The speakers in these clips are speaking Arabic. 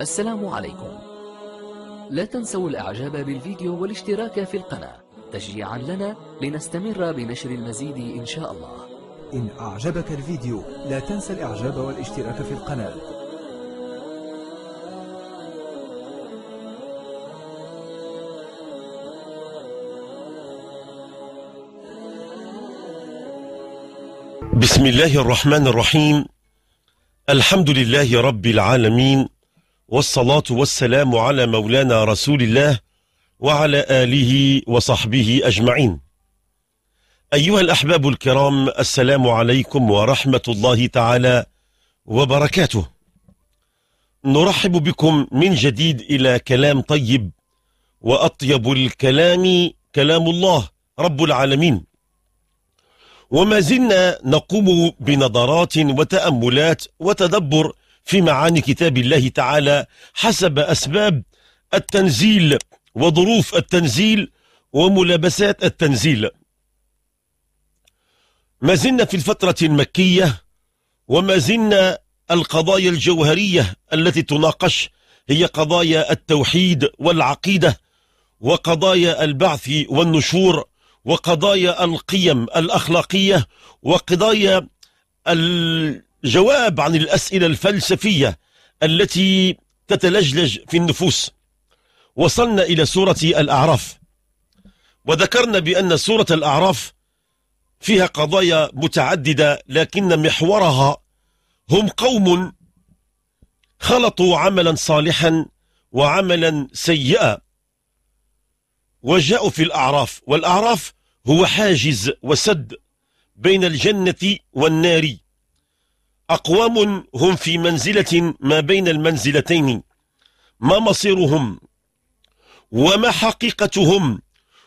السلام عليكم لا تنسوا الإعجاب بالفيديو والاشتراك في القناة تشجيعا لنا لنستمر بنشر المزيد إن شاء الله إن أعجبك الفيديو لا تنسى الإعجاب والاشتراك في القناة بسم الله الرحمن الرحيم الحمد لله رب العالمين والصلاة والسلام على مولانا رسول الله وعلى آله وصحبه أجمعين أيها الأحباب الكرام السلام عليكم ورحمة الله تعالى وبركاته نرحب بكم من جديد إلى كلام طيب وأطيب الكلام كلام الله رب العالمين وما زلنا نقوم بنظرات وتأملات وتدبر في معاني كتاب الله تعالى حسب أسباب التنزيل وظروف التنزيل وملابسات التنزيل ما زلنا في الفترة المكية وما زلنا القضايا الجوهرية التي تناقش هي قضايا التوحيد والعقيدة وقضايا البعث والنشور وقضايا القيم الأخلاقية وقضايا ال... جواب عن الأسئلة الفلسفية التي تتلجلج في النفوس وصلنا إلى سورة الأعراف وذكرنا بأن سورة الأعراف فيها قضايا متعددة لكن محورها هم قوم خلطوا عملا صالحا وعملا سيئا وجاءوا في الأعراف والأعراف هو حاجز وسد بين الجنة والنار أقوام هم في منزلة ما بين المنزلتين ما مصيرهم وما حقيقتهم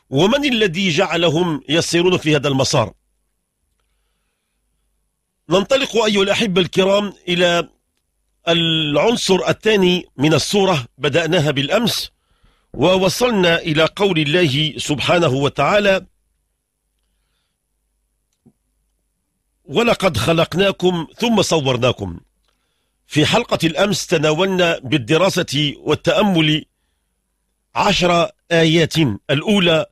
ومن الذي جعلهم يسيرون في هذا المسار ننطلق أيها الأحبة الكرام إلى العنصر الثاني من الصورة بدأناها بالأمس ووصلنا إلى قول الله سبحانه وتعالى ولقد خلقناكم ثم صورناكم في حلقة الأمس تناولنا بالدراسة والتأمل عشر آيات الأولى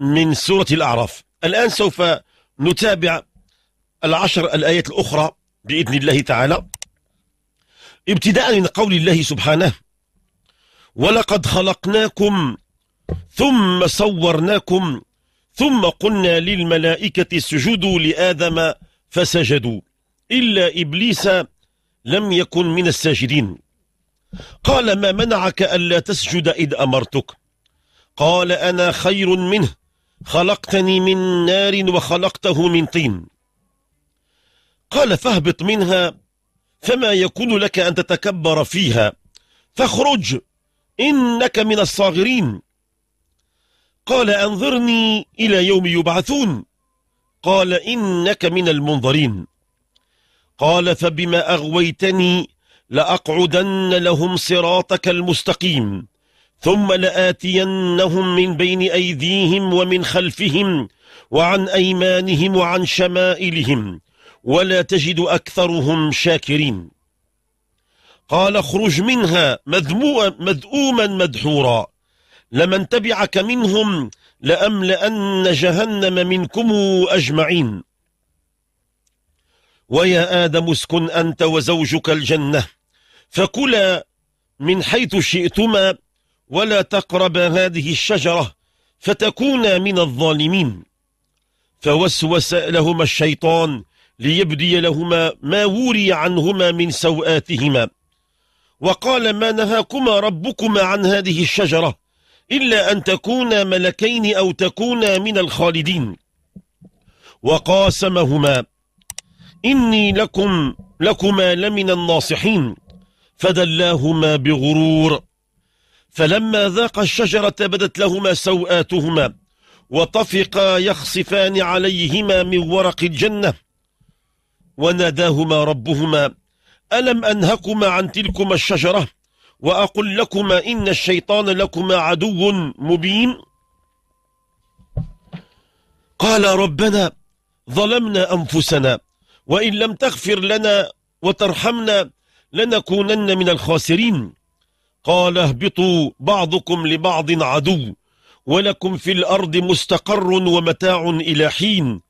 من سورة الأعراف الآن سوف نتابع العشر الآيات الأخرى بإذن الله تعالى ابتداء من قول الله سبحانه ولقد خلقناكم ثم صورناكم ثم قلنا للملائكة اسجدوا لآدم فسجدوا إلا إبليس لم يكن من الساجدين قال ما منعك ألا تسجد إذ أمرتك قال أنا خير منه خلقتني من نار وخلقته من طين قال فاهبط منها فما يكون لك أن تتكبر فيها فاخرج إنك من الصاغرين قال أنظرني إلى يوم يبعثون قال إنك من المنظرين قال فبما أغويتني لأقعدن لهم صراطك المستقيم ثم لآتينهم من بين أيديهم ومن خلفهم وعن أيمانهم وعن شمائلهم ولا تجد أكثرهم شاكرين قال اخرج منها مذموما مدحورا لمن تبعك منهم لأملأن جهنم منكم أجمعين ويا آدم اسكن أنت وزوجك الجنة فكلا من حيث شئتما ولا تقربا هذه الشجرة فتكونا من الظالمين فوسوس لهما الشيطان ليبدي لهما ما وري عنهما من سوآتهما وقال ما نهاكما ربكما عن هذه الشجرة إلا أن تكونا ملكين أو تكونا من الخالدين وقاسمهما إني لكم لكما لمن الناصحين فدلاهما بغرور فلما ذاق الشجرة بدت لهما سوآتهما وطفقا يخصفان عليهما من ورق الجنة وناداهما ربهما ألم أنهكما عن تلكما الشجرة وأقل لكما إن الشيطان لكما عدو مبين قال ربنا ظلمنا أنفسنا وإن لم تغفر لنا وترحمنا لنكونن من الخاسرين قال اهبطوا بعضكم لبعض عدو ولكم في الأرض مستقر ومتاع إلى حين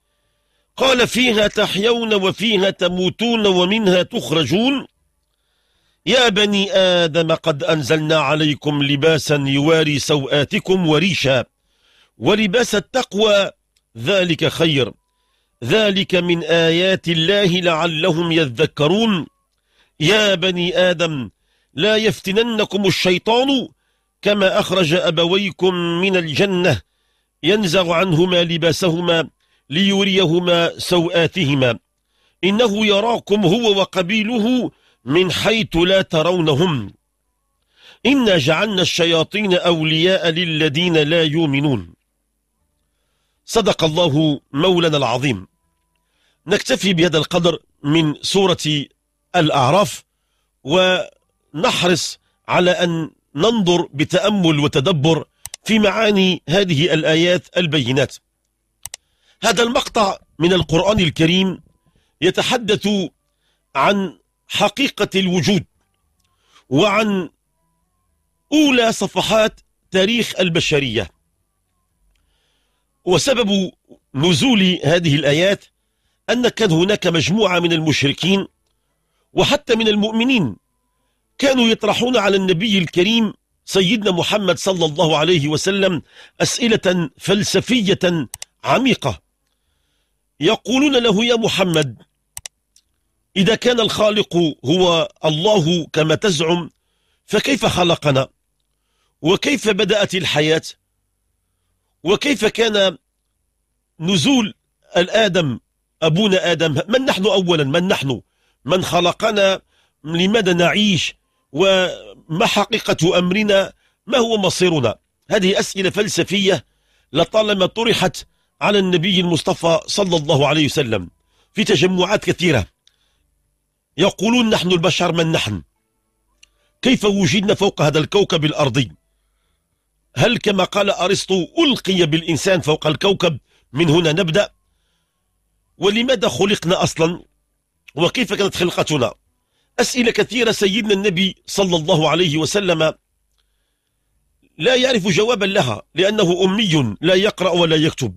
قال فيها تحيون وفيها تموتون ومنها تخرجون يا بني آدم قد أنزلنا عليكم لباسا يواري سوآتكم وريشا ولباس التقوى ذلك خير ذلك من آيات الله لعلهم يذكرون يا بني آدم لا يفتننكم الشيطان كما أخرج أبويكم من الجنة ينزع عنهما لباسهما ليريهما سوآتهما إنه يراكم هو وقبيله من حيث لا ترونهم إنا جعلنا الشياطين أولياء للذين لا يؤمنون صدق الله مولانا العظيم نكتفي بهذا القدر من سورة الأعراف ونحرص على أن ننظر بتأمل وتدبر في معاني هذه الآيات البينات هذا المقطع من القرآن الكريم يتحدث عن حقيقة الوجود وعن أولى صفحات تاريخ البشرية وسبب نزول هذه الآيات أن كان هناك مجموعة من المشركين وحتى من المؤمنين كانوا يطرحون على النبي الكريم سيدنا محمد صلى الله عليه وسلم أسئلة فلسفية عميقة يقولون له يا محمد إذا كان الخالق هو الله كما تزعم فكيف خلقنا وكيف بدأت الحياة وكيف كان نزول الآدم أبونا آدم من نحن أولا من نحن من خلقنا لماذا نعيش وما حقيقة أمرنا ما هو مصيرنا هذه أسئلة فلسفية لطالما طرحت على النبي المصطفى صلى الله عليه وسلم في تجمعات كثيرة يقولون نحن البشر من نحن كيف وجدنا فوق هذا الكوكب الأرضي هل كما قال أرسطو ألقي بالإنسان فوق الكوكب من هنا نبدأ ولماذا خلقنا أصلا وكيف كانت خلقتنا أسئلة كثيرة سيدنا النبي صلى الله عليه وسلم لا يعرف جوابا لها لأنه أمي لا يقرأ ولا يكتب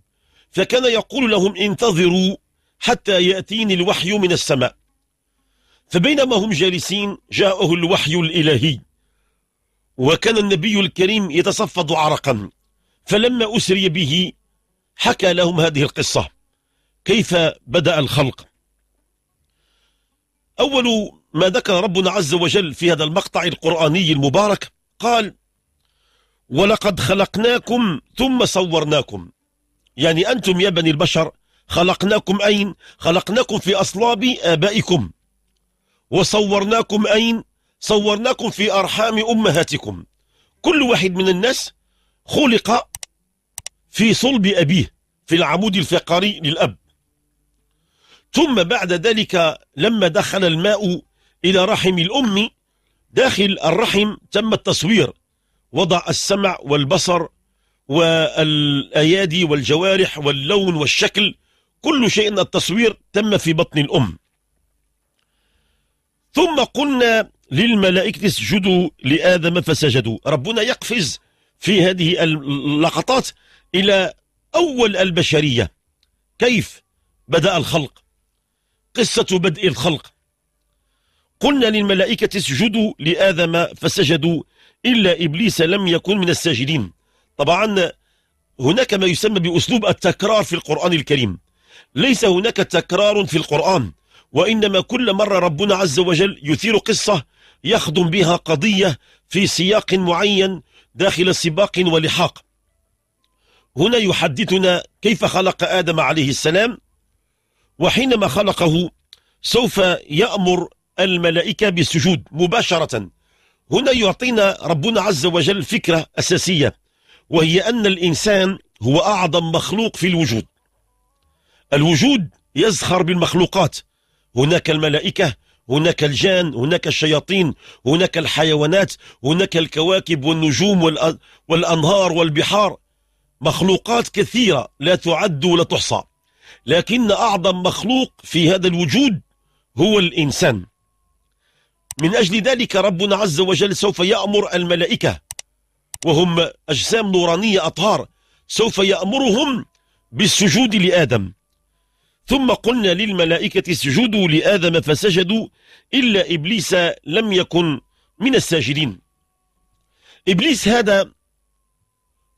فكان يقول لهم انتظروا حتى يأتيني الوحي من السماء فبينما هم جالسين جاءه الوحي الإلهي وكان النبي الكريم يتصفد عرقا فلما أسري به حكى لهم هذه القصة كيف بدأ الخلق أول ما ذكر ربنا عز وجل في هذا المقطع القرآني المبارك قال ولقد خلقناكم ثم صورناكم يعني أنتم يا بني البشر خلقناكم أين؟ خلقناكم في أصلاب آبائكم وصورناكم أين صورناكم في أرحام أمهاتكم كل واحد من الناس خلق في صلب أبيه في العمود الفقري للأب ثم بعد ذلك لما دخل الماء إلى رحم الأم داخل الرحم تم التصوير وضع السمع والبصر والأيادي والجوارح واللون والشكل كل شيء التصوير تم في بطن الأم ثم قلنا للملائكة اسجدوا لآدم فسجدوا ربنا يقفز في هذه اللقطات إلى أول البشرية كيف بدأ الخلق قصة بدء الخلق قلنا للملائكة اسجدوا لآدم فسجدوا إلا إبليس لم يكن من الساجدين طبعا هناك ما يسمى بأسلوب التكرار في القرآن الكريم ليس هناك تكرار في القرآن وإنما كل مرة ربنا عز وجل يثير قصة يخدم بها قضية في سياق معين داخل سباق ولحاق هنا يحدثنا كيف خلق آدم عليه السلام وحينما خلقه سوف يأمر الملائكة بالسجود مباشرة هنا يعطينا ربنا عز وجل فكرة أساسية وهي أن الإنسان هو أعظم مخلوق في الوجود الوجود يزخر بالمخلوقات هناك الملائكة هناك الجان هناك الشياطين هناك الحيوانات هناك الكواكب والنجوم والأنهار والبحار مخلوقات كثيرة لا تعد ولا تحصى لكن أعظم مخلوق في هذا الوجود هو الإنسان من أجل ذلك ربنا عز وجل سوف يأمر الملائكة وهم أجسام نورانية أطهار سوف يأمرهم بالسجود لآدم ثم قلنا للملائكة اسجدوا لآدم فسجدوا إلا إبليس لم يكن من الساجدين إبليس هذا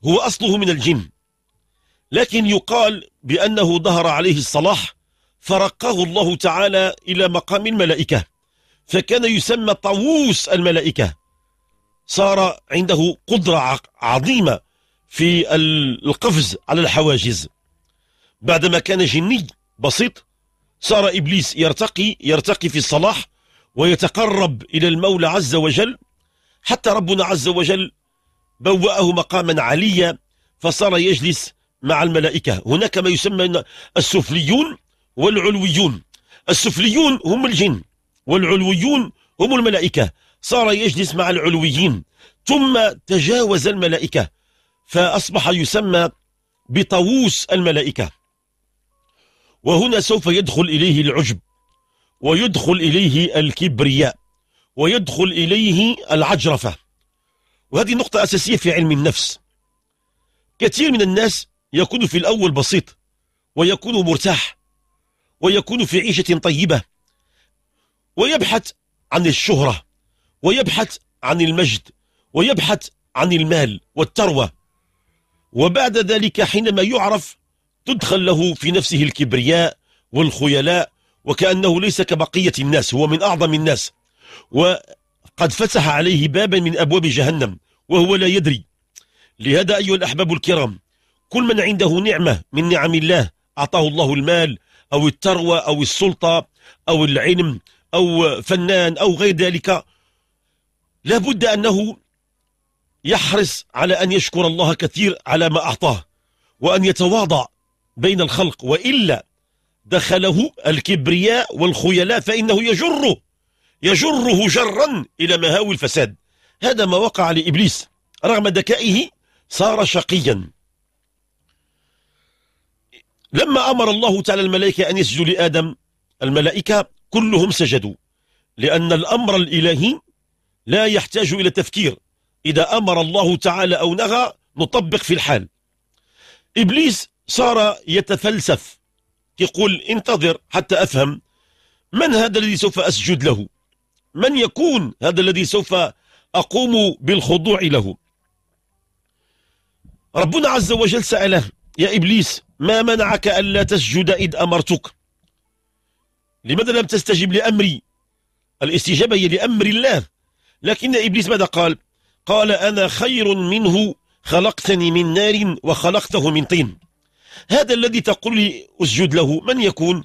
هو أصله من الجن لكن يقال بأنه ظهر عليه الصلاح فرقه الله تعالى إلى مقام الملائكة فكان يسمى طاووس الملائكة صار عنده قدرة عظيمة في القفز على الحواجز بعدما كان جني بسيط صار إبليس يرتقي يرتقي في الصلاح ويتقرب إلى المولى عز وجل حتى ربنا عز وجل بوأه مقاما عليا فصار يجلس مع الملائكة هناك ما يسمى السفليون والعلويون السفليون هم الجن والعلويون هم الملائكة صار يجلس مع العلويين ثم تجاوز الملائكة فأصبح يسمى بطاووس الملائكة وهنا سوف يدخل إليه العجب ويدخل إليه الكبرياء ويدخل إليه العجرفة وهذه نقطة أساسية في علم النفس كثير من الناس يكون في الأول بسيط ويكون مرتاح ويكون في عيشة طيبة ويبحث عن الشهرة ويبحث عن المجد ويبحث عن المال والثروة وبعد ذلك حينما يعرف تدخل له في نفسه الكبرياء والخيلاء وكأنه ليس كبقية الناس هو من أعظم الناس وقد فتح عليه بابا من أبواب جهنم وهو لا يدري لهذا أيها الأحباب الكرام كل من عنده نعمة من نعم الله أعطاه الله المال أو الثروة أو السلطة أو العلم أو فنان أو غير ذلك لابد أنه يحرص على أن يشكر الله كثير على ما أعطاه وأن يتواضع بين الخلق وإلا دخله الكبرياء والخيلاء فإنه يجره يجره جرا إلى مهاوي الفساد هذا ما وقع لإبليس رغم ذكائه صار شقيا لما أمر الله تعالى الملائكة أن يسجدوا لآدم الملائكة كلهم سجدوا لأن الأمر الإلهي لا يحتاج إلى تفكير إذا أمر الله تعالى أو نهى نطبق في الحال إبليس صار يتفلسف يقول انتظر حتى أفهم من هذا الذي سوف أسجد له من يكون هذا الذي سوف أقوم بالخضوع له ربنا عز وجل سأله يا إبليس ما منعك ألا تسجد إذ أمرتك لماذا لم تستجب لأمري الاستجابة هي لأمر الله لكن إبليس ماذا قال قال أنا خير منه خلقتني من نار وخلقته من طين هذا الذي تقول لي اسجد له من يكون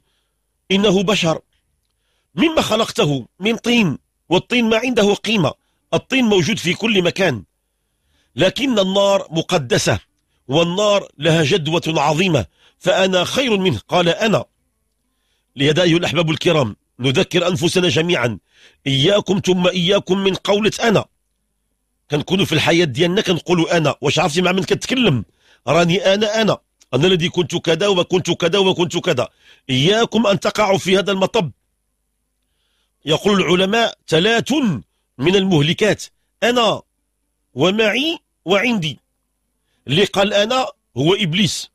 إنه بشر مما خلقته من طين والطين ما عنده قيمة الطين موجود في كل مكان لكن النار مقدسة والنار لها جدوة عظيمة فأنا خير منه قال أنا لهذا أيها الأحباب الكرام نذكر أنفسنا جميعا إياكم ثم إياكم من قولة أنا كنكونوا في الحياة ديالنا كنقولوا أنا واش عرفتي مع من كتكلم راني أنا أنا أنا الذي كنت كذا وكنت كذا وكنت كذا إياكم أن تقعوا في هذا المطب يقول العلماء ثلاث من المهلكات أنا ومعي وعندي اللي قال أنا هو إبليس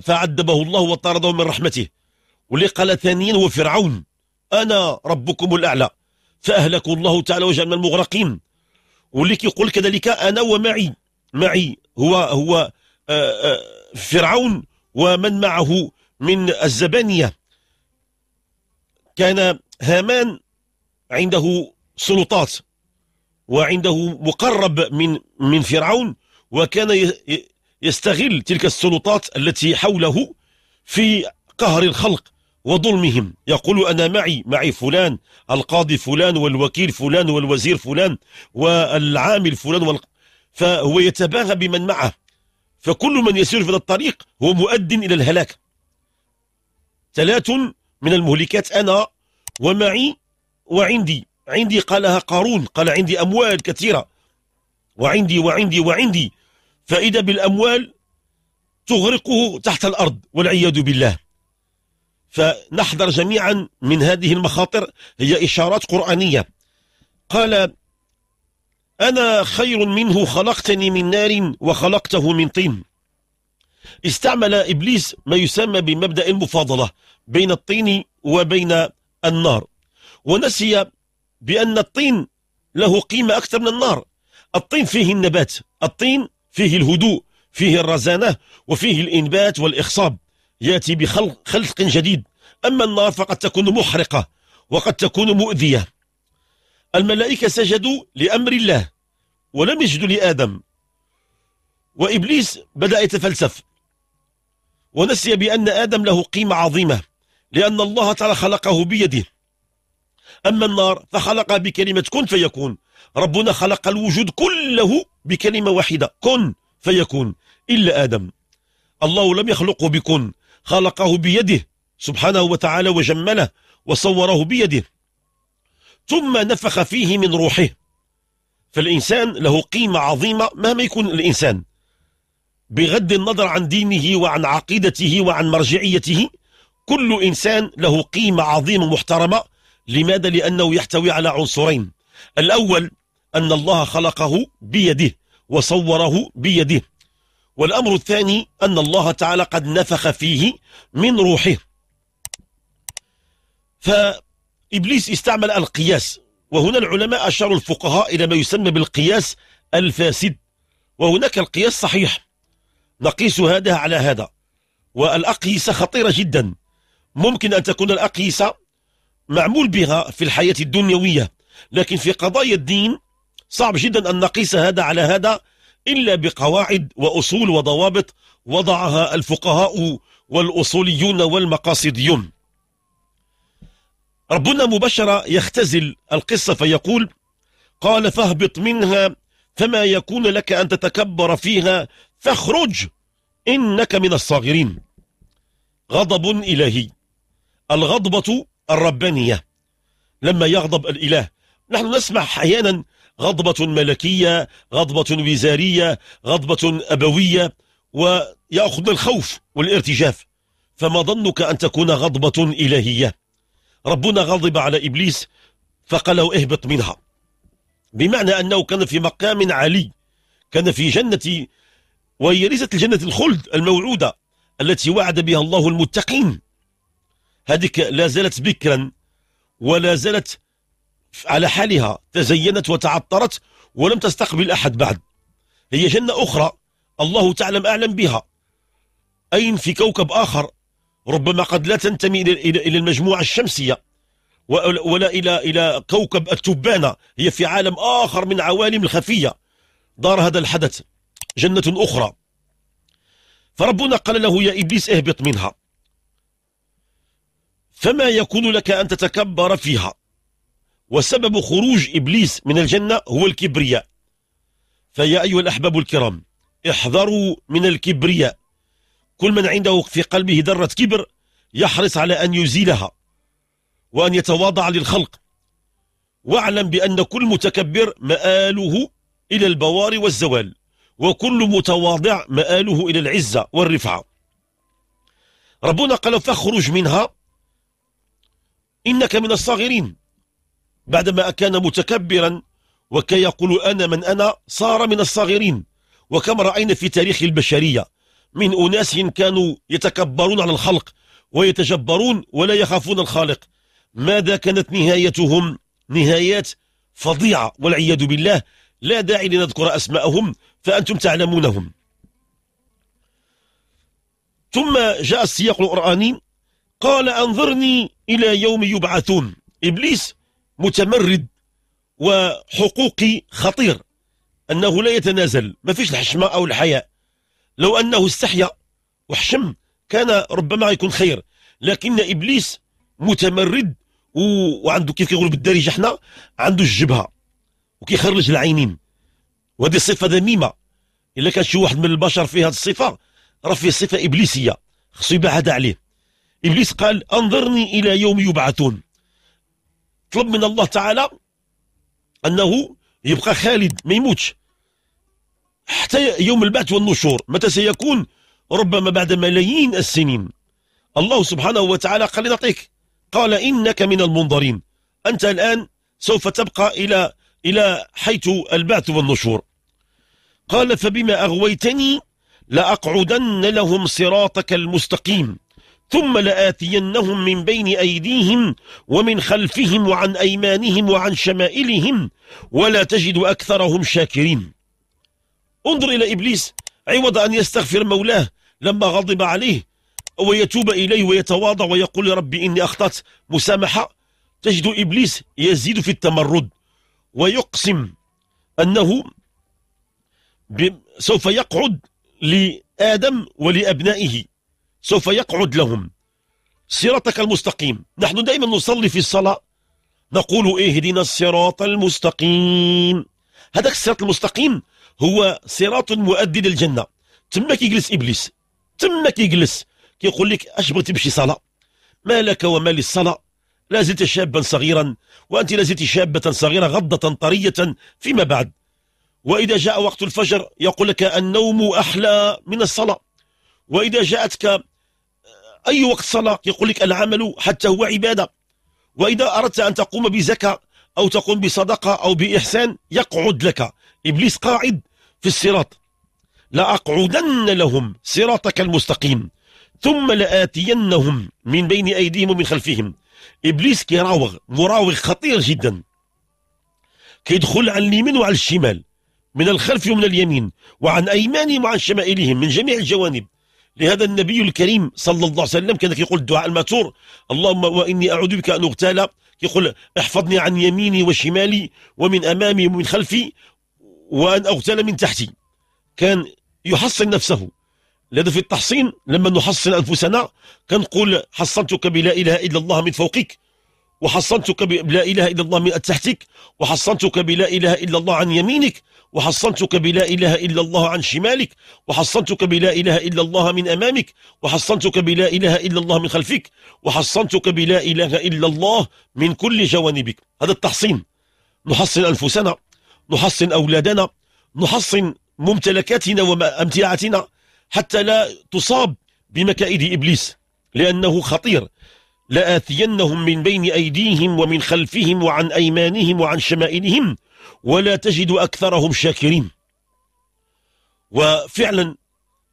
فعذبه الله وطرده من رحمته واللي قال ثانيا هو فرعون أنا ربكم الأعلى فأهلكوا الله تعالى وجعلنا المغرقين واللي كيقول كذلك أنا ومعي معي هو هو فرعون ومن معه من الزبانية كان هامان عنده سلطات وعنده مقرب من من فرعون وكان يستغل تلك السلطات التي حوله في قهر الخلق وظلمهم يقول أنا معي معي فلان القاضي فلان والوكيل فلان والوزير فلان والعامل فلان فهو يتباهى بمن معه فكل من يسير في هذا الطريق هو مؤد إلى الهلاك ثلاث من المهلكات أنا ومعي وعندي عندي قالها قارون قال عندي أموال كثيرة وعندي وعندي وعندي فإذا بالأموال تغرقه تحت الأرض والعياذ بالله فنحذر جميعا من هذه المخاطر هي إشارات قرآنية قال أنا خير منه خلقتني من نار وخلقته من طين استعمل إبليس ما يسمى بمبدأ المفاضلة بين الطين وبين النار ونسي بأن الطين له قيمة أكثر من النار الطين فيه النبات الطين فيه الهدوء فيه الرزانة وفيه الإنبات والإخصاب يأتي بخلق خلق جديد أما النار فقد تكون محرقة وقد تكون مؤذية الملائكة سجدوا لأمر الله ولم يسجدوا لآدم وإبليس بدأ يتفلسف ونسي بأن آدم له قيمة عظيمة لأن الله تعالى خلقه بيده أما النار فخلق بكلمة كن فيكون ربنا خلق الوجود كله بكلمة واحدة كن فيكون إلا آدم الله لم يخلقه بكن خلقه بيده سبحانه وتعالى وجمله وصوره بيده ثم نفخ فيه من روحه فالإنسان له قيمة عظيمة مهما يكون الإنسان بغض النظر عن دينه وعن عقيدته وعن مرجعيته كل إنسان له قيمة عظيمة محترمة لماذا؟ لأنه يحتوي على عنصرين الأول أن الله خلقه بيده وصوره بيده والأمر الثاني أن الله تعالى قد نفخ فيه من روحه فالإنسان إبليس استعمل القياس وهنا العلماء أشاروا الفقهاء إلى ما يسمى بالقياس الفاسد وهناك القياس صحيح نقيس هذا على هذا والأقيسة خطيرة جدا ممكن أن تكون الأقيسة معمول بها في الحياة الدنيوية لكن في قضايا الدين صعب جدا أن نقيس هذا على هذا إلا بقواعد وأصول وضوابط وضعها الفقهاء والأصوليون والمقاصديون ربنا مباشرة يختزل القصة فيقول قال فاهبط منها فما يكون لك أن تتكبر فيها فاخرج إنك من الصاغرين غضب إلهي الغضبة الربانية لما يغضب الإله نحن نسمع احيانا غضبة ملكية غضبة وزارية غضبة أبوية ويأخذ الخوف والارتجاف فما ظنك أن تكون غضبة إلهية ربنا غضب على إبليس فقال له اهبط منها بمعنى أنه كان في مقام عالي كان في جنة وهي ليست الجنة الخلد الموعودة التي وعد بها الله المتقين هذيك لا زالت بكرا ولا زالت على حالها تزينت وتعطرت ولم تستقبل أحد بعد هي جنة أخرى الله تعلم أعلم بها أين في كوكب آخر ربما قد لا تنتمي إلى المجموعة الشمسية ولا إلى إلى كوكب التبانة هي في عالم آخر من عوالم الخفية دار هذا الحدث جنة أخرى فربنا قال له يا إبليس اهبط منها فما يكون لك أن تتكبر فيها وسبب خروج إبليس من الجنة هو الكبرياء فيا أيها الأحباب الكرام احذروا من الكبرياء كل من عنده في قلبه ذرة كبر يحرص على أن يزيلها وأن يتواضع للخلق واعلم بأن كل متكبر مآله إلى البوار والزوال وكل متواضع مآله إلى العزة والرفعة ربنا قال فاخرج منها إنك من الصاغرين بعدما كان متكبرا وكي يقول أنا من أنا صار من الصاغرين وكما رأينا في تاريخ البشرية من أناس كانوا يتكبرون على الخلق ويتجبرون ولا يخافون الخالق ماذا كانت نهايتهم نهايات فظيعة والعياذ بالله لا داعي لنذكر أسماءهم فأنتم تعلمونهم ثم جاء السياق القرآني قال أنظرني إلى يوم يبعثون إبليس متمرد وحقوقي خطير أنه لا يتنازل ما فيش الحشمة أو الحياء لو أنه استحيا وحشم كان ربما يكون خير لكن إبليس متمرد و... وعنده كيف كيقولوا بالدارجة حنا عنده الجبهة وكيخرج العينين وهذه صفة ذميمة إلا كان شي واحد من البشر فيه هذه الصفة راه فيه صفة إبليسية خصو يبعد عليه إبليس قال أنظرني إلى يوم يبعثون طلب من الله تعالى أنه يبقى خالد ما يموتش حتى يوم البعث والنشور متى سيكون ربما بعد ملايين السنين الله سبحانه وتعالى قال لنعطيك قال إنك من المنظرين أنت الآن سوف تبقى إلى إلى حيث البعث والنشور قال فبما أغويتني لأقعدن لهم صراطك المستقيم ثم لآتينهم من بين أيديهم ومن خلفهم وعن أيمانهم وعن شمائلهم ولا تجد أكثرهم شاكرين انظر إلى إبليس عوض أن يستغفر مولاه لما غضب عليه ويتوب إليه ويتواضع ويقول يا ربي إني أخطأت مسامحة تجد إبليس يزيد في التمرد ويقسم أنه سوف يقعد لآدم ولأبنائه سوف يقعد لهم صراطك المستقيم نحن دائما نصلي في الصلاة نقول اهدنا الصراط المستقيم هذاك الصراط المستقيم هو صراط مؤدي للجنه تما كيجلس ابليس تما كيجلس كيقول لك اش بغيتي تمشي صلاه ما لك وما للصلاه لا زلت شابا صغيرا وانت لا زلت شابه صغيره غضه طريه فيما بعد واذا جاء وقت الفجر يقول لك النوم احلى من الصلاه واذا جاءتك آه، اي وقت صلاه يقول لك العمل حتى هو عباده واذا اردت ان تقوم بزكاه او تقوم بصدقه او باحسان يقعد لك إبليس قاعد في الصراط لأقعدن لهم صراطك المستقيم ثم لآتينهم من بين أيديهم ومن خلفهم إبليس كيراوغ مراوغ خطير جدا كيدخل على اليمين وعلى الشمال من الخلف ومن اليمين وعن أيمانهم وعن شمائلهم من جميع الجوانب لهذا النبي الكريم صلى الله عليه وسلم كان كيقول الدعاء الماتور اللهم وإني أعوذ بك أن أغتال كيقول احفظني عن يميني وشمالي ومن أمامي ومن خلفي وأن أغتال من تحتي كان يحصن نفسه لذا في التحصين لما نحصن أنفسنا كنقول حصنتك بلا إله إلا الله من فوقك وحصنتك بلا إله إلا الله من تحتك وحصنتك بلا إله إلا الله عن يمينك وحصنتك بلا إله إلا الله عن شمالك وحصنتك بلا إله إلا الله من أمامك وحصنتك بلا إله إلا الله من خلفك وحصنتك بلا إله إلا الله من كل جوانبك هذا التحصين نحصن أنفسنا نحصن أولادنا نحصن ممتلكاتنا وأمتعتنا حتى لا تصاب بمكائد إبليس لأنه خطير لآتينهم من بين أيديهم ومن خلفهم وعن أيمانهم وعن شمائلهم ولا تجد أكثرهم شاكرين وفعلا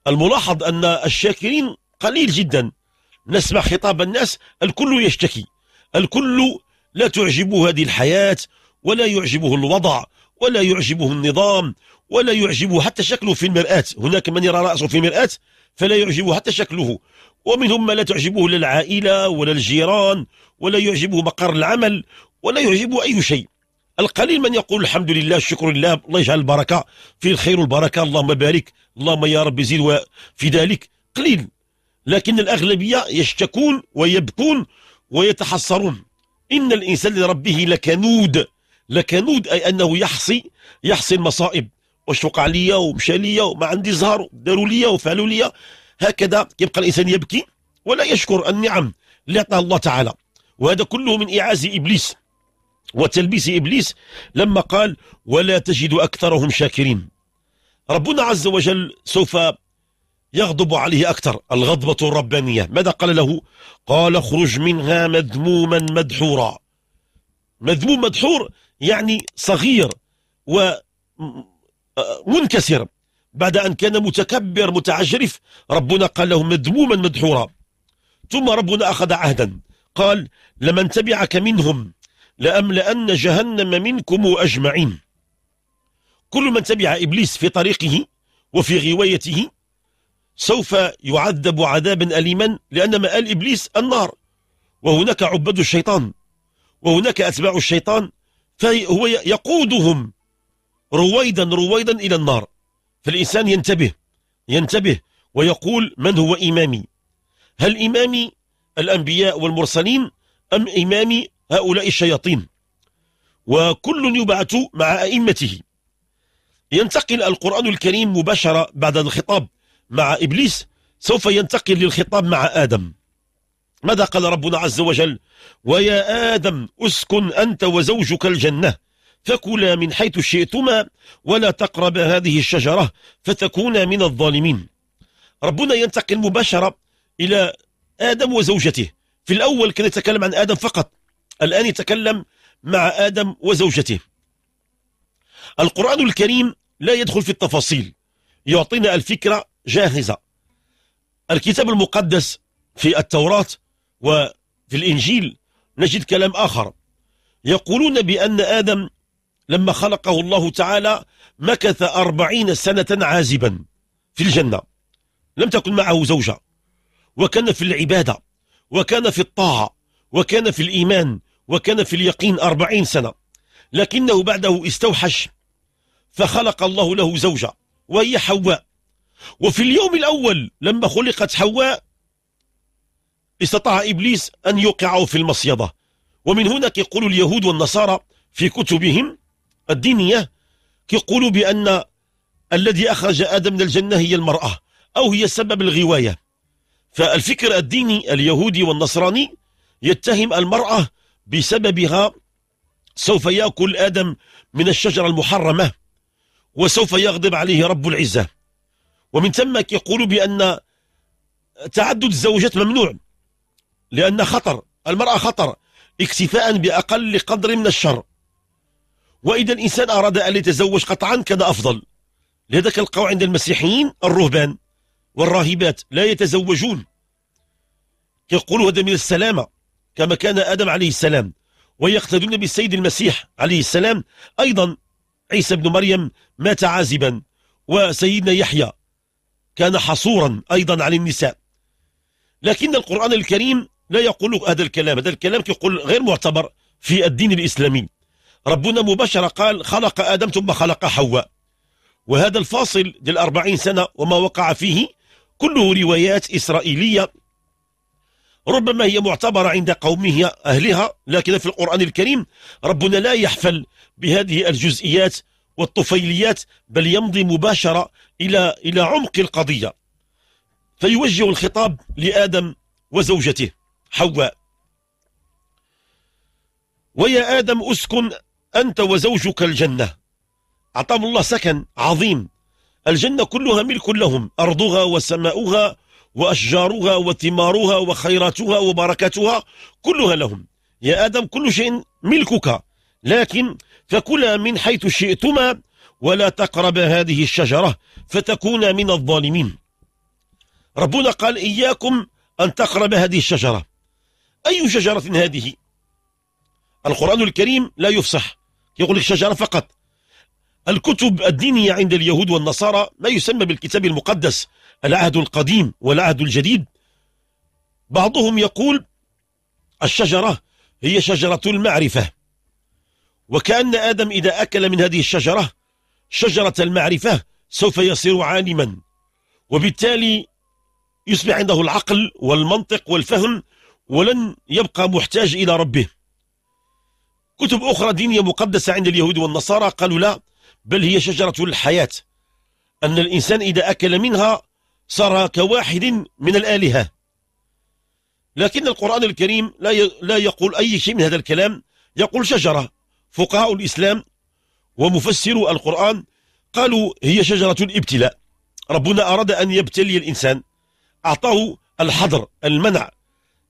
الملاحظ أن الشاكرين قليل جدا نسمع خطاب الناس الكل يشتكي الكل لا تعجبه هذه الحياة ولا يعجبه الوضع ولا يعجبه النظام ولا يعجبه حتى شكله في المرآة هناك من يرى رأسه في المرآة فلا يعجبه حتى شكله ومنهم ما لا تعجبه لا العائلة ولا الجيران ولا يعجبه مقر العمل ولا يعجبه أي شيء القليل من يقول الحمد لله الشكر لله الله يجعل البركة في الخير والبركة اللهم بارك اللهم يا رب زيد في ذلك قليل لكن الأغلبية يشتكون ويبكون ويتحصرون إن الإنسان لربه لكنود لكنود أي أنه يحصي يحصي المصائب واش وقع ليا ومشى ليا وما عندي زهر داروا ليا وفعلوا ليا هكذا يبقى الإنسان يبكي ولا يشكر النعم اللي أعطاها الله تعالى وهذا كله من إعاز إبليس وتلبيس إبليس لما قال ولا تجد أكثرهم شاكرين ربنا عز وجل سوف يغضب عليه أكثر الغضبة الربانية ماذا قال له قال اخرج منها مذموما مدحورا مذموم مدحور يعني صغير ومنكسر بعد أن كان متكبر متعجرف ربنا قال له مذموما مدحورا ثم ربنا أخذ عهدا قال لمن تبعك منهم لأملأن جهنم منكم أجمعين كل من تبع إبليس في طريقه وفي غوايته سوف يعذب عذابا أليما لأن مآل إبليس النار وهناك عباد الشيطان وهناك أتباع الشيطان فهو يقودهم رويدا رويدا إلى النار فالإنسان ينتبه ينتبه ويقول من هو إمامي هل إمامي الأنبياء والمرسلين أم إمامي هؤلاء الشياطين وكل يبعث مع أئمته ينتقل القرآن الكريم مباشرة بعد الخطاب مع إبليس سوف ينتقل للخطاب مع آدم ماذا قال ربنا عز وجل ويا آدم اسكن أنت وزوجك الجنة فكلا من حيث شئتما ولا تقرب هذه الشجرة فتكونا من الظالمين ربنا ينتقل مباشرة إلى آدم وزوجته في الأول كان يتكلم عن آدم فقط الآن يتكلم مع آدم وزوجته القرآن الكريم لا يدخل في التفاصيل يعطينا الفكرة جاهزة الكتاب المقدس في التوراة وفي الإنجيل نجد كلام آخر يقولون بأن آدم لما خلقه الله تعالى مكث أربعين سنة عازبا في الجنة لم تكن معه زوجة وكان في العبادة وكان في الطاعة وكان في الإيمان وكان في اليقين أربعين سنة لكنه بعده استوحش فخلق الله له زوجة وهي حواء وفي اليوم الأول لما خلقت حواء استطاع إبليس أن يوقعه في المصيدة ومن هنا كيقولوا اليهود والنصارى في كتبهم الدينية كيقولوا بأن الذي أخرج آدم من الجنة هي المرأة أو هي سبب الغواية فالفكر الديني اليهودي والنصراني يتهم المرأة بسببها سوف يأكل آدم من الشجرة المحرمة وسوف يغضب عليه رب العزة ومن ثم يقول بأن تعدد الزوجات ممنوع لأن خطر المرأة خطر اكتفاء بأقل قدر من الشر وإذا الإنسان أراد أن يتزوج قطعا كان أفضل لذلك القوى عند المسيحيين الرهبان والراهبات لا يتزوجون يقولوا هذا من السلامة كما كان آدم عليه السلام ويقتدون بالسيد المسيح عليه السلام أيضا عيسى بن مريم مات عازبا وسيدنا يحيى كان حصورا أيضا عن النساء لكن القرآن الكريم لا يقول هذا الكلام هذا الكلام كيقول غير معتبر في الدين الإسلامي ربنا مباشرة قال خلق آدم ثم خلق حواء وهذا الفاصل ديال 40 سنة وما وقع فيه كله روايات إسرائيلية ربما هي معتبرة عند قومها أهلها لكن في القرآن الكريم ربنا لا يحفل بهذه الجزئيات والطفيليات بل يمضي مباشرة إلى إلى عمق القضية فيوجه الخطاب لآدم وزوجته حواء ويا آدم أسكن أنت وزوجك الجنة أعطاهم الله سكن عظيم الجنة كلها ملك لهم أرضها وسماؤها وأشجارها وثمارها وخيراتها وبركاتها كلها لهم يا آدم كل شيء ملكك لكن فكلا من حيث شئتما ولا تقرب هذه الشجرة فتكون من الظالمين ربنا قال إياكم أن تقرب هذه الشجرة أي شجرة هذه القرآن الكريم لا يفصح يقول لك شجرة فقط الكتب الدينية عند اليهود والنصارى ما يسمى بالكتاب المقدس العهد القديم والعهد الجديد بعضهم يقول الشجرة هي شجرة المعرفة وكأن آدم إذا أكل من هذه الشجرة شجرة المعرفة سوف يصير عالما وبالتالي يصبح عنده العقل والمنطق والفهم ولن يبقى محتاج إلى ربه كتب أخرى دينية مقدسة عند اليهود والنصارى قالوا لا بل هي شجرة الحياة أن الإنسان إذا أكل منها صار كواحد من الآلهة لكن القرآن الكريم لا لا يقول أي شيء من هذا الكلام يقول شجرة فقهاء الإسلام ومفسروا القرآن قالوا هي شجرة الابتلاء ربنا أراد أن يبتلي الإنسان أعطاه الحظر المنع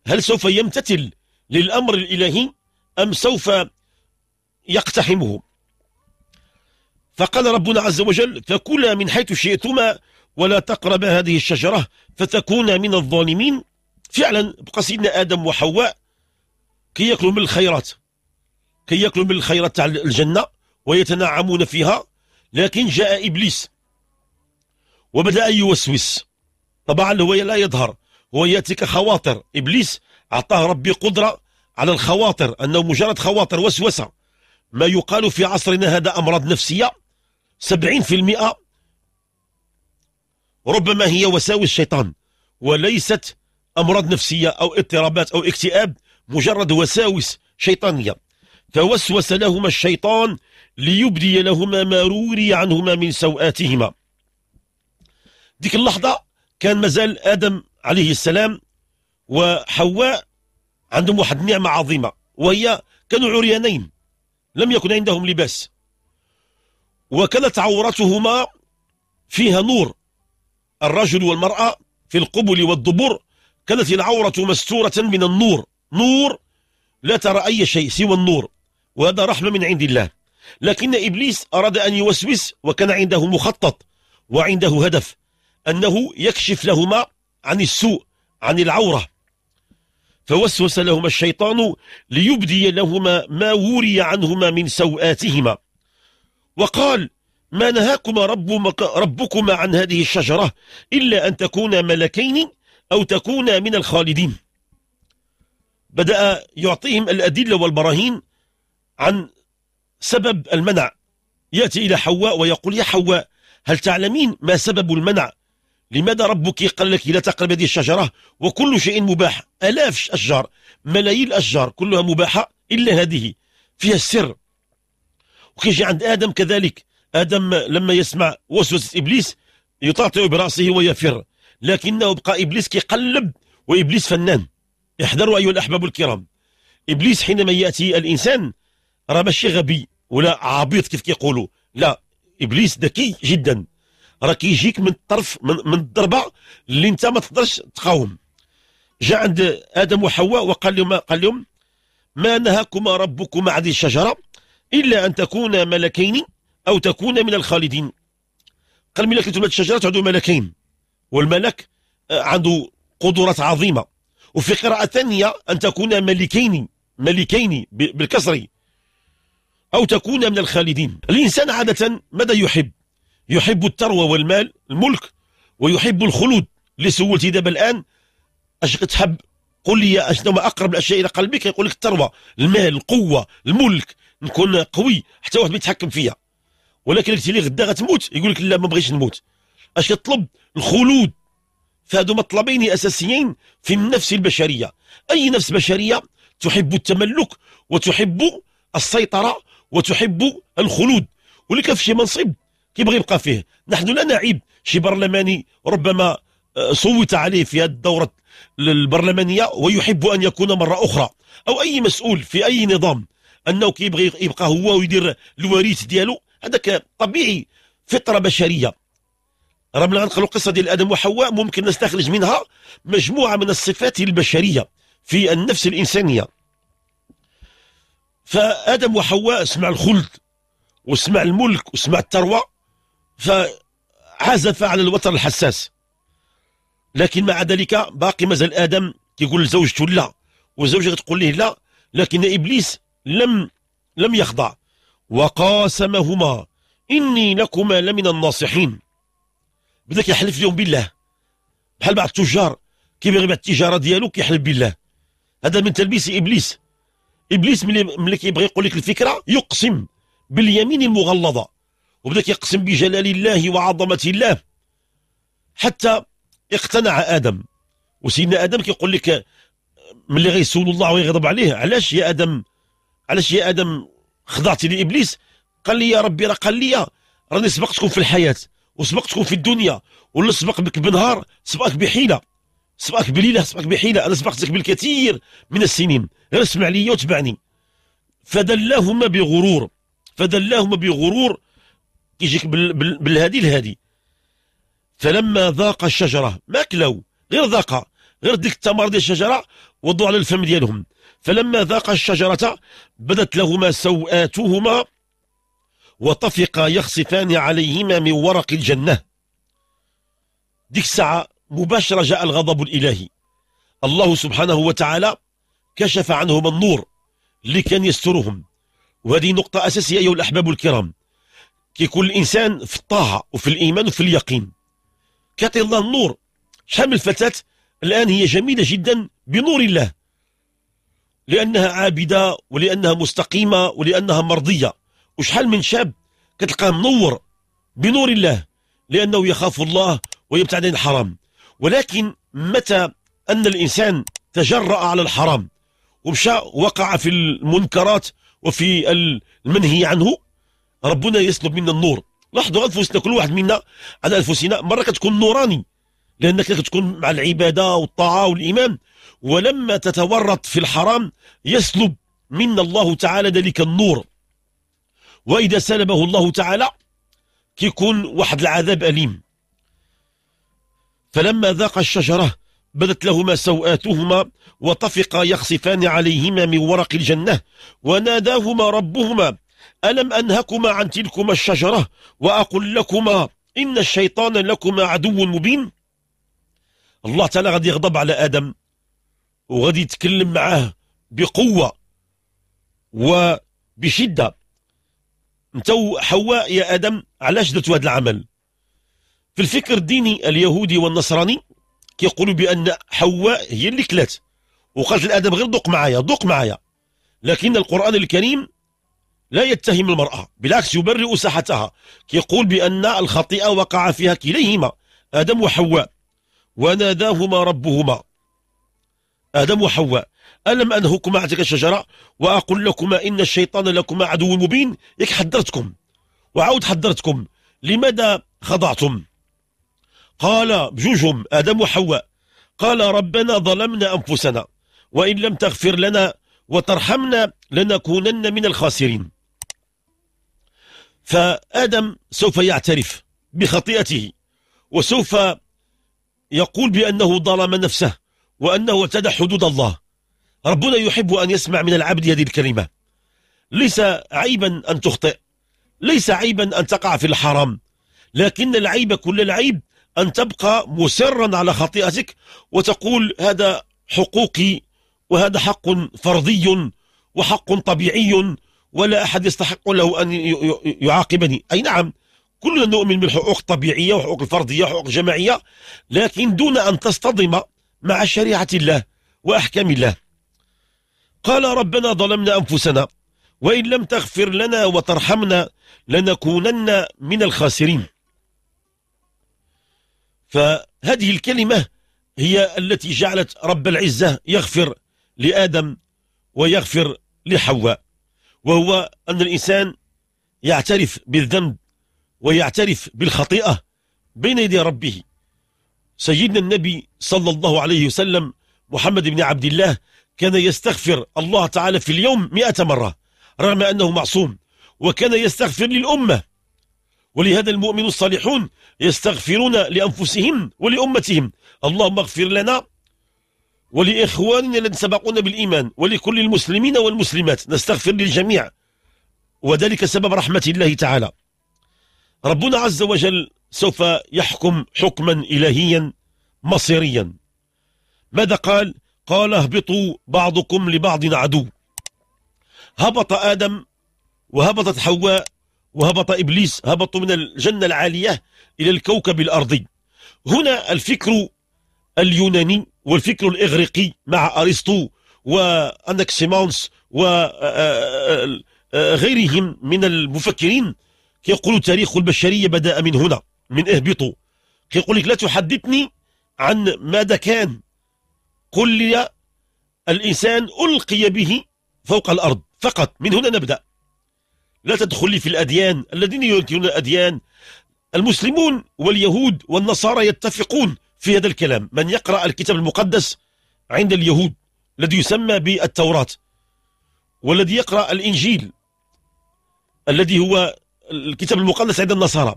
هل سوف يمتثل للأمر الإلهي أم سوف يقتحمه فقال ربنا عز وجل فكلا من حيث شئتما ولا تقرب هذه الشجرة فتكون من الظالمين فعلا بقى سيدنا آدم وحواء كي يأكلوا من الخيرات كي يأكلوا من الخيرات تاع الجنة ويتنعمون فيها لكن جاء إبليس وبدأ يوسوس طبعا هو لا يظهر وياتيك خواطر ابليس اعطاه ربي قدره على الخواطر انه مجرد خواطر وسوسه ما يقال في عصرنا هذا امراض نفسيه 70% ربما هي وساوس الشيطان وليست امراض نفسيه او اضطرابات او اكتئاب مجرد وساوس شيطانيه فوسوس لهما الشيطان ليبدي لهما ما روري عنهما من سوآتهما ديك اللحظه كان مازال ادم عليه السلام وحواء عندهم واحد النعمة عظيمة وهي كانوا عريانين لم يكن عندهم لباس وكانت عورتهما فيها نور الرجل والمرأة في القبل والدبر كانت العورة مستورة من النور نور لا ترى أي شيء سوى النور وهذا رحمة من عند الله لكن إبليس أراد أن يوسوس وكان عنده مخطط وعنده هدف أنه يكشف لهما عن السوء عن العورة فوسوس لهما الشيطان ليبدي لهما ما وري عنهما من سوآتهما وقال ما نهاكما رب ربكما عن هذه الشجرة إلا أن تكونا ملكين أو تكونا من الخالدين بدأ يعطيهم الأدلة والبراهين عن سبب المنع يأتي إلى حواء ويقول يا حواء هل تعلمين ما سبب المنع لماذا ربك قال لك لا تقرب هذه الشجرة وكل شيء مباح ألاف الأشجار ملايين الأشجار كلها مباحة إلا هذه فيها السر وكيجي عند آدم كذلك آدم لما يسمع وسوسة إبليس يطاطع براسه ويفر لكنه بقى إبليس كيقلب وإبليس فنان احذروا أيها الأحباب الكرام إبليس حينما يأتي الإنسان راه ماشي غبي ولا عبيط كيف كيقولوا لا إبليس ذكي جدا راه كيجيك من الطرف من, من الضربه اللي انت ما تقدرش تقاوم جاء عند ادم وحواء وقال لهم قال لهم ما نهاكما ربكما عن الشجره الا ان تكونا ملكين او تكونا من الخالدين قال ملك تلمة الشجره تعدو ملكين والملك آه، عنده قدرات عظيمه وفي قراءه ثانيه ان تكونا ملكين ملكين بالكسر او تكونا من الخالدين الانسان عاده ماذا يحب يحب الثروه والمال الملك ويحب الخلود اللي سولتي دابا الان اش تحب قل لي اشنو اقرب الاشياء الى قلبك يقول لك الثروه المال القوه الملك نكون قوي حتى واحد يتحكم فيا ولكن قلت لي غدا غتموت يقول لك لا ما بغيتش نموت اش كطلب الخلود فهذو مطلبين اساسيين في النفس البشريه اي نفس بشريه تحب التملك وتحب السيطره وتحب الخلود ولك في شي منصب كيبغي يبقى فيه نحن لا نعيب شي برلماني ربما آه، صوت عليه في هذه الدورة البرلمانية ويحب أن يكون مرة أخرى أو أي مسؤول في أي نظام أنه كيبغي يبقى هو ويدير الوريث ديالو هذاك طبيعي فطرة بشرية رمنا غنقلوا قصة ديال آدم وحواء ممكن نستخرج منها مجموعة من الصفات البشرية في النفس الإنسانية فآدم وحواء سمع الخلد وسمع الملك وسمع الثروة فعزف على الوتر الحساس لكن مع ذلك باقي مازال ادم كيقول لزوجته لا وزوجته تقول له لا لكن ابليس لم لم يخضع وقاسمهما اني لكما لمن الناصحين بدا كيحلف لهم بالله بحال بعض التجار كيبغي يبيع التجاره ديالو كيحلف بالله هذا من تلبيس ابليس ابليس ملي كيبغي يقول لك الفكره يقسم باليمين المغلظه وبدأ يقسم بجلال الله وعظمة الله حتى اقتنع آدم وسيدنا آدم كيقول لك ملي غيسول الله ويغضب عليه علاش يا آدم علاش يا آدم خضعتي لإبليس قال لي يا ربي راه قال لي راني سبقتكم في الحياة وسبقتكم في الدنيا ولا سبق بك بنهار سبقك بحيلة سبقك بليلة سبقك بحيلة أنا سبقتك بالكثير من السنين غير اسمع لي وتبعني فدلاهما بغرور فدلاهما بغرور يجيك بالهادي الهادي فلما ذاق الشجره ما كلوا غير ذاق غير ديك التمر ديال الشجره وضعوا على الفم ديالهم فلما ذاق الشجره بدت لهما سوآتهما وطفقا يخصفان عليهما من ورق الجنه ديك الساعه مباشره جاء الغضب الالهي الله سبحانه وتعالى كشف عنهما النور اللي كان يسترهم وهذه نقطة أساسية أيها الأحباب الكرام كيكون الانسان في الطاعه وفي الايمان وفي اليقين كيعطي الله النور شحال من الفتاه الان هي جميله جدا بنور الله لانها عابده ولانها مستقيمه ولانها مرضيه وشحال من شاب كتلقاه منور بنور الله لانه يخاف الله ويبتعد عن الحرام ولكن متى ان الانسان تجرأ على الحرام ومشى وقع في المنكرات وفي المنهي عنه ربنا يسلب منا النور لاحظوا انفسنا كل واحد منا على انفسنا مره كتكون نوراني لانك كتكون مع العباده والطاعه والايمان ولما تتورط في الحرام يسلب منا الله تعالى ذلك النور واذا سلبه الله تعالى كيكون واحد العذاب اليم فلما ذاق الشجره بدت لهما سوآتهما وطفقا يخصفان عليهما من ورق الجنة وناداهما ربهما ألم أنهكما عن تلكما الشجرة وأقول لكما إن الشيطان لكما عدو مبين الله تعالى غادي يغضب على آدم وغادي يتكلم معاه بقوة وبشدة انت حواء يا آدم علاش درتوا هذا العمل في الفكر الديني اليهودي والنصراني كيقولوا بأن حواء هي اللي كلات وقالت لآدم غير ذوق معايا ذوق معايا لكن القرآن الكريم لا يتهم المرأة بالعكس يبرئ ساحتها كيقول بأن الخطيئة وقع فيها كليهما آدم وحواء وناداهما ربهما آدم وحواء ألم أنهكما عن تلك الشجرة وأقول لكما إن الشيطان لكما عدو مبين يك حذرتكم وعاود حذرتكم لماذا خضعتم قال بجوجهم آدم وحواء قال ربنا ظلمنا أنفسنا وإن لم تغفر لنا وترحمنا لنكونن من الخاسرين فآدم سوف يعترف بخطيئته وسوف يقول بأنه ظلم نفسه وأنه اعتدى حدود الله ربنا يحب أن يسمع من العبد هذه الكلمة ليس عيبا أن تخطئ ليس عيبا أن تقع في الحرام لكن العيب كل العيب أن تبقى مصرا على خطيئتك وتقول هذا حقوقي وهذا حق فرضي وحق طبيعي ولا أحد يستحق له أن يعاقبني أي نعم كلنا نؤمن بالحقوق الطبيعية وحقوق الفردية وحقوق الجماعية لكن دون أن تصطدم مع شريعة الله وأحكام الله قال ربنا ظلمنا أنفسنا وإن لم تغفر لنا وترحمنا لنكونن من الخاسرين فهذه الكلمة هي التي جعلت رب العزة يغفر لآدم ويغفر لحواء وهو أن الإنسان يعترف بالذنب ويعترف بالخطيئة بين يدي ربه سيدنا النبي صلى الله عليه وسلم محمد بن عبد الله كان يستغفر الله تعالى في اليوم مئة مرة رغم أنه معصوم وكان يستغفر للأمة ولهذا المؤمن الصالحون يستغفرون لأنفسهم ولأمتهم اللهم اغفر لنا ولإخواننا الذين سبقونا بالإيمان ولكل المسلمين والمسلمات نستغفر للجميع وذلك سبب رحمة الله تعالى ربنا عز وجل سوف يحكم حكما إلهيا مصيريا ماذا قال؟ قال اهبطوا بعضكم لبعض عدو هبط آدم وهبطت حواء وهبط إبليس هبطوا من الجنة العالية إلى الكوكب الأرضي هنا الفكر اليوناني والفكر الإغريقي مع أرسطو وأنكسيمانس وغيرهم آه، آه، آه، من المفكرين كيقولوا تاريخ البشرية بدأ من هنا من اهبطوا كيقول لك لا تحدثني عن ماذا كان قل لي الإنسان ألقي به فوق الأرض فقط من هنا نبدأ لا تدخل لي في الأديان الذين ينكرون الأديان المسلمون واليهود والنصارى يتفقون في هذا الكلام من يقرأ الكتاب المقدس عند اليهود الذي يسمى بالتوراة والذي يقرأ الإنجيل الذي هو الكتاب المقدس عند النصارى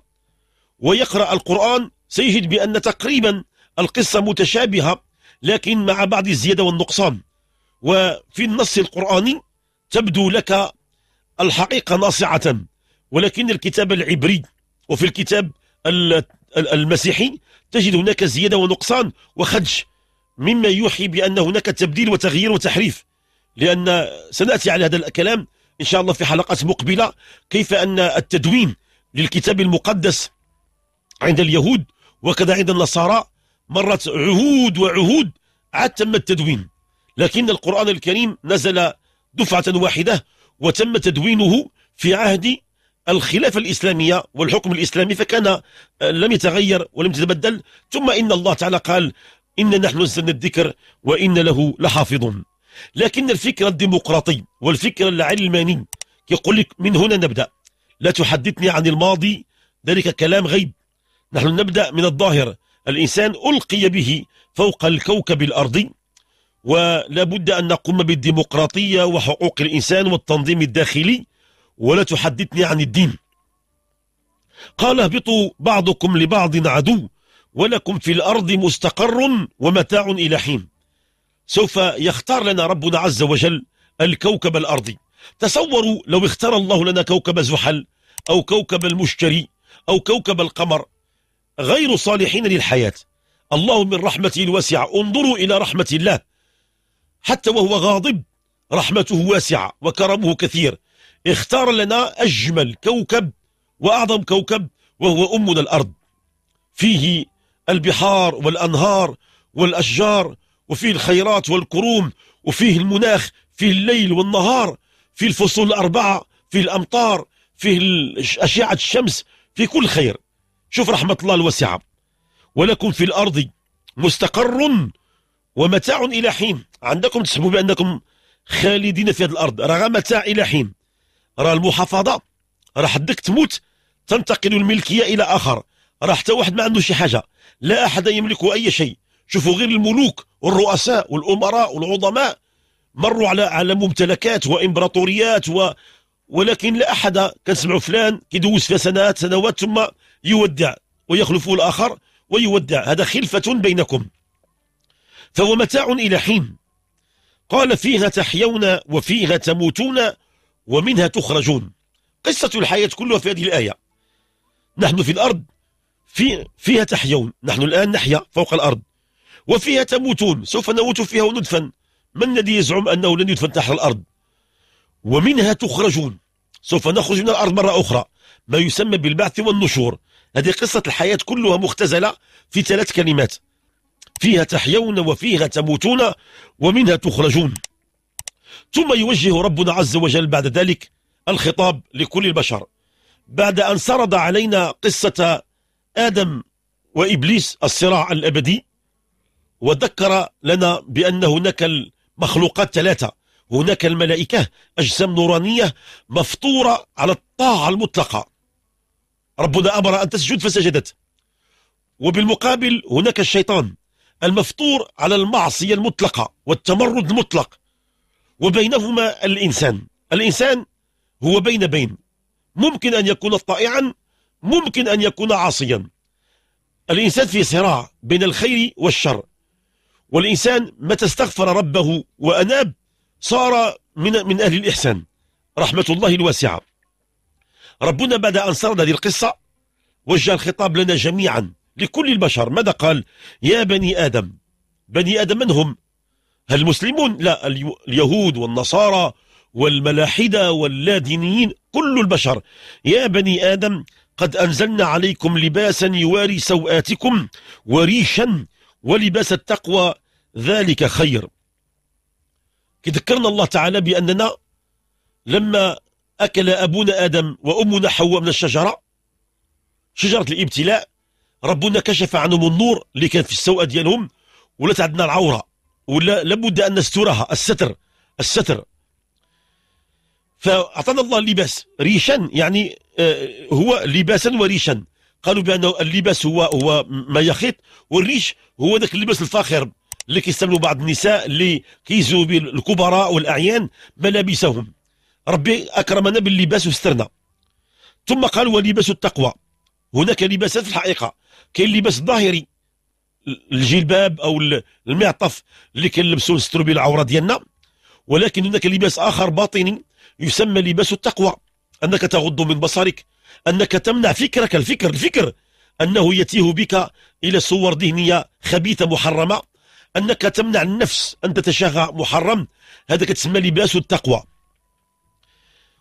ويقرأ القرآن سيجد بأن تقريبا القصة متشابهة لكن مع بعض الزيادة والنقصان وفي النص القرآني تبدو لك الحقيقة ناصعة ولكن الكتاب العبري وفي الكتاب المسيحي تجد هناك زيادة ونقصان وخدش مما يوحي بأن هناك تبديل وتغيير وتحريف لأن سنأتي على هذا الكلام إن شاء الله في حلقات مقبلة كيف أن التدوين للكتاب المقدس عند اليهود وكذا عند النصارى مرت عهود وعهود عاد تم التدوين لكن القرآن الكريم نزل دفعة واحدة وتم تدوينه في عهد الخلافة الإسلامية والحكم الإسلامي فكان آه، لم يتغير ولم يتبدل ثم إن الله تعالى قال إن نحن نزلنا الذكر وإن له لحافظون لكن الفكر الديمقراطي والفكر العلماني يقول لك من هنا نبدأ لا تحدثني عن الماضي ذلك كلام غيب نحن نبدأ من الظاهر الإنسان ألقي به فوق الكوكب الأرضي ولا بد أن نقوم بالديمقراطية وحقوق الإنسان والتنظيم الداخلي ولا تحدثني عن الدين قال اهبطوا بعضكم لبعض عدو ولكم في الأرض مستقر ومتاع إلى حين سوف يختار لنا ربنا عز وجل الكوكب الأرضي تصوروا لو اختار الله لنا كوكب زحل أو كوكب المشتري أو كوكب القمر غير صالحين للحياة الله من رحمته الواسعة انظروا إلى رحمة الله حتى وهو غاضب رحمته واسعة وكرمه كثير اختار لنا أجمل كوكب وأعظم كوكب وهو أمنا الأرض فيه البحار والأنهار والأشجار وفيه الخيرات والكروم وفيه المناخ فيه الليل والنهار فيه الفصول الأربعة فيه الأمطار فيه أشعة الشمس فيه كل خير شوف رحمة الله الواسعة ولكم في الأرض مستقر ومتاع إلى حين عندكم تحسبوا بأنكم خالدين في هذه الأرض رغم متاع إلى حين راه المحافظه راه حدك تموت تنتقل الملكيه الى اخر راه حتى واحد ما عنده شي حاجه لا احد يملك اي شيء شوفوا غير الملوك والرؤساء والامراء والعظماء مروا على على ممتلكات وامبراطوريات و ولكن لا احد كنسمعوا فلان كيدوز فيها سنوات سنوات ثم يودع ويخلفه الاخر ويودع هذا خلفه بينكم فهو متاع الى حين قال فيها تحيون وفيها تموتون ومنها تخرجون قصة الحياة كلها في هذه الآية نحن في الأرض في فيها تحيون نحن الآن نحيا فوق الأرض وفيها تموتون سوف نموت فيها وندفن من الذي يزعم أنه لن يدفن تحت الأرض ومنها تخرجون سوف نخرج من الأرض مرة أخرى ما يسمى بالبعث والنشور هذه قصة الحياة كلها مختزلة في ثلاث كلمات فيها تحيون وفيها تموتون ومنها تخرجون ثم يوجه ربنا عز وجل بعد ذلك الخطاب لكل البشر بعد أن سرد علينا قصة آدم وإبليس الصراع الأبدي وذكر لنا بأن هناك المخلوقات ثلاثة هناك الملائكة أجسام نورانية مفطورة على الطاعة المطلقة ربنا أمر أن تسجد فسجدت وبالمقابل هناك الشيطان المفطور على المعصية المطلقة والتمرد المطلق وبينهما الإنسان الإنسان هو بين بين ممكن أن يكون طائعا ممكن أن يكون عاصيا الإنسان في صراع بين الخير والشر والإنسان متى استغفر ربه وأناب صار من, من أهل الإحسان رحمة الله الواسعة ربنا بعد أن سرد هذه القصة وجه الخطاب لنا جميعا لكل البشر ماذا قال يا بني آدم بني آدم من هم هل المسلمون لا اليهود والنصارى والملاحدة واللادينيين كل البشر يا بني آدم قد أنزلنا عليكم لباسا يواري سوآتكم وريشا ولباس التقوى ذلك خير كذكرنا الله تعالى بأننا لما أكل أبونا آدم وأمنا حواء من الشجرة شجرة الابتلاء ربنا كشف عنهم النور اللي كان في السوء ديالهم ولات عندنا العورة ولا لابد أن نسترها الستر الستر فأعطانا الله اللباس ريشا يعني آه، هو لباسا وريشا قالوا بأن اللباس هو هو ما يخيط والريش هو ذاك اللباس الفاخر اللي كيستعملوا بعض النساء اللي كيزوا الكبراء والأعيان ملابسهم ربي أكرمنا باللباس وسترنا ثم قال ولباس التقوى هناك لباسات في الحقيقة كاين لباس ظاهري الجلباب او المعطف اللي كنلبسوا نستروا به العوره ديالنا ولكن هناك لباس اخر باطني يسمى لباس التقوى انك تغض من بصرك انك تمنع فكرك الفكر الفكر انه يتيه بك الى صور ذهنيه خبيثه محرمه انك تمنع النفس ان تتشاغى محرم هذا كتسمى لباس التقوى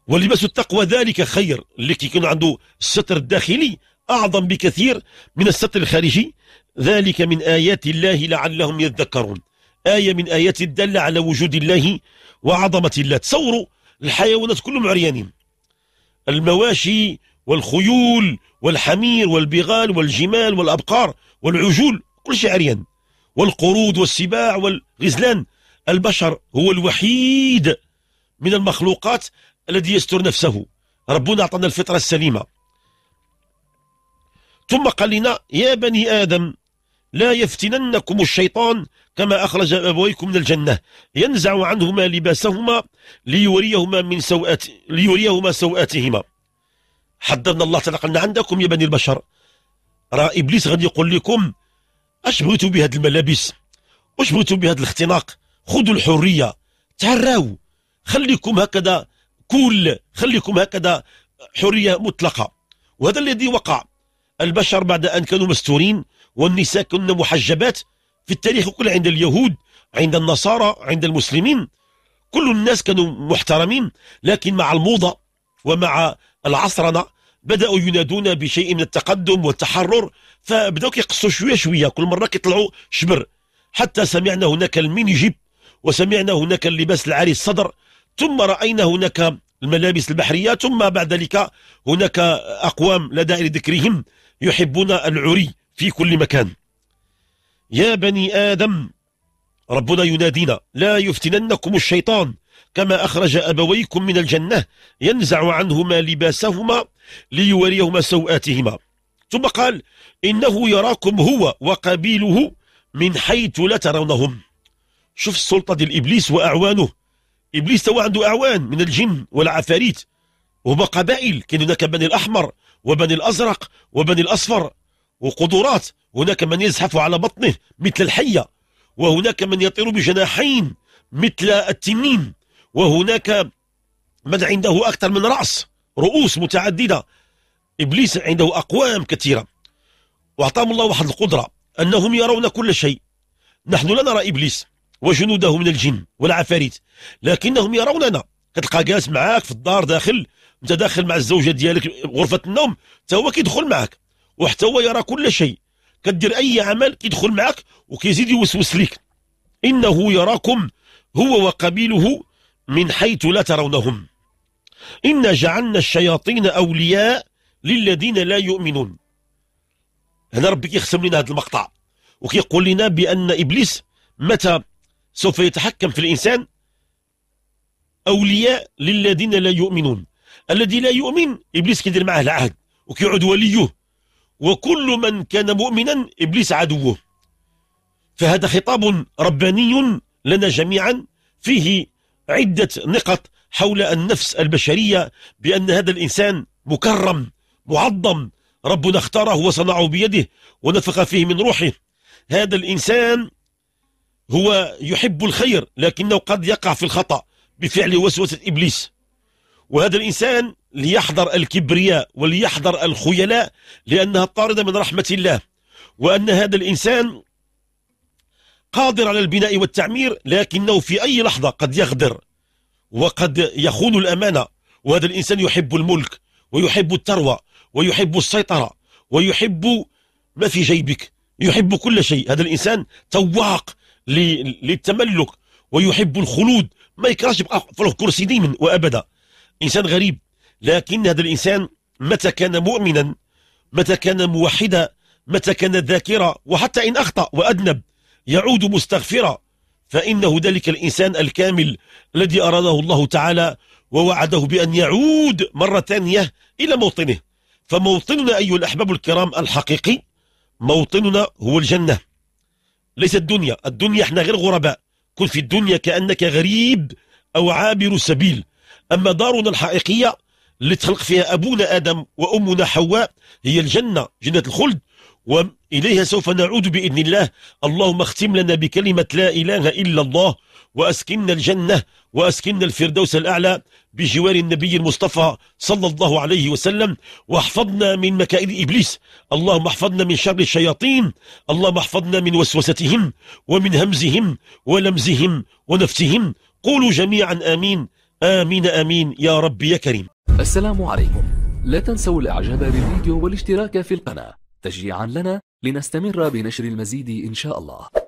ولباس التقوى ذلك خير اللي كيكون عنده الستر الداخلي اعظم بكثير من الستر الخارجي ذلك من آيات الله لعلهم يذكرون آية من آيات الدالة على وجود الله وعظمة الله تصوروا الحيوانات كلهم عريانين المواشي والخيول والحمير والبغال والجمال والأبقار والعجول كل شيء عريان والقرود والسباع والغزلان البشر هو الوحيد من المخلوقات الذي يستر نفسه ربنا أعطانا الفطرة السليمة ثم قال لنا يا بني آدم لا يفتننكم الشيطان كما أخرج أبويكم من الجنة ينزع عنهما لباسهما ليريهما من سوءات ليريهما سوءاتهما حددنا الله تعالى قلنا عندكم يا بني البشر راه إبليس غادي يقول لكم اش بغيتوا بهاد الملابس واش بغيتوا بهاد الاختناق خذوا الحرية تعراو خليكم هكذا كل خليكم هكذا حرية مطلقة وهذا الذي وقع البشر بعد أن كانوا مستورين والنساء كن محجبات في التاريخ كله عند اليهود عند النصارى عند المسلمين كل الناس كانوا محترمين لكن مع الموضة ومع العصرنة بدأوا ينادون بشيء من التقدم والتحرر فبدأوا يقصوا شوية شوية كل مرة كيطلعوا شبر حتى سمعنا هناك جيب وسمعنا هناك اللباس العاري الصدر ثم رأينا هناك الملابس البحرية ثم بعد ذلك هناك أقوام لدى ذكرهم يحبون العري في كل مكان يا بني آدم ربنا ينادينا لا يفتننكم الشيطان كما أخرج أبويكم من الجنة ينزع عنهما لباسهما ليوريهما سوآتهما ثم قال إنه يراكم هو وقبيله من حيث لا ترونهم شوف السلطة ديال إبليس وأعوانه إبليس هو عنده أعوان من الجن والعفاريت وهما قبائل كاين هناك بني الأحمر وبني الأزرق وبني الأصفر وقدرات هناك من يزحف على بطنه مثل الحية وهناك من يطير بجناحين مثل التنين وهناك من عنده أكثر من رأس رؤوس متعددة إبليس عنده أقوام كثيرة وأعطاهم الله واحد القدرة أنهم يرون كل شيء نحن لا نرى إبليس وجنوده من الجن والعفاريت لكنهم يروننا كتلقى جالس معاك في الدار داخل انت داخل مع الزوجه ديالك غرفه النوم حتى هو كيدخل معاك وحتى هو يرى كل شيء كدير اي عمل كيدخل معك وكيزيد يوسوس لك انه يراكم هو وقبيله من حيث لا ترونهم إن جعلنا الشياطين أولياء للذين لا يؤمنون هنا ربي كيخسم لنا هذا المقطع وكيقول لنا بأن إبليس متى سوف يتحكم في الإنسان أولياء للذين لا يؤمنون الذي لا يؤمن إبليس كيدير معه العهد وكيعود وليه وكل من كان مؤمنا إبليس عدوه فهذا خطاب رباني لنا جميعا فيه عدة نقط حول النفس البشرية بأن هذا الإنسان مكرم معظم ربنا اختاره وصنعه بيده ونفخ فيه من روحه هذا الإنسان هو يحب الخير لكنه قد يقع في الخطأ بفعل وسوسة إبليس وهذا الإنسان ليحذر الكبرياء وليحذر الخيلاء لأنها طاردة من رحمة الله وأن هذا الإنسان قادر على البناء والتعمير لكنه في أي لحظة قد يغدر وقد يخون الأمانة وهذا الإنسان يحب الملك ويحب الثروة ويحب السيطرة ويحب ما في جيبك يحب كل شيء هذا الإنسان تواق للتملك ويحب الخلود ما يكرهش يبقى في الكرسي ديما وأبدا إنسان غريب لكن هذا الإنسان متى كان مؤمنا متى كان موحدا متى كان ذاكرا وحتى إن أخطأ وأذنب يعود مستغفرا فإنه ذلك الإنسان الكامل الذي أراده الله تعالى ووعده بأن يعود مرة ثانية إلى موطنه فموطننا أيها الأحباب الكرام الحقيقي موطننا هو الجنة ليس الدنيا الدنيا احنا غير غرباء كن في الدنيا كأنك غريب أو عابر سبيل أما دارنا الحقيقية اللي تخلق فيها أبونا آدم وأمنا حواء هي الجنة جنة الخلد وإليها سوف نعود بإذن الله اللهم اختم لنا بكلمة لا إله إلا الله وأسكننا الجنة وأسكننا الفردوس الأعلى بجوار النبي المصطفى صلى الله عليه وسلم واحفظنا من مكائد إبليس اللهم احفظنا من شر الشياطين اللهم احفظنا من وسوستهم ومن همزهم ولمزهم ونفسهم قولوا جميعا آمين آمين آمين يا رب يا كريم السلام عليكم لا تنسوا الاعجاب بالفيديو والاشتراك في القناة تشجيعا لنا لنستمر بنشر المزيد إن شاء الله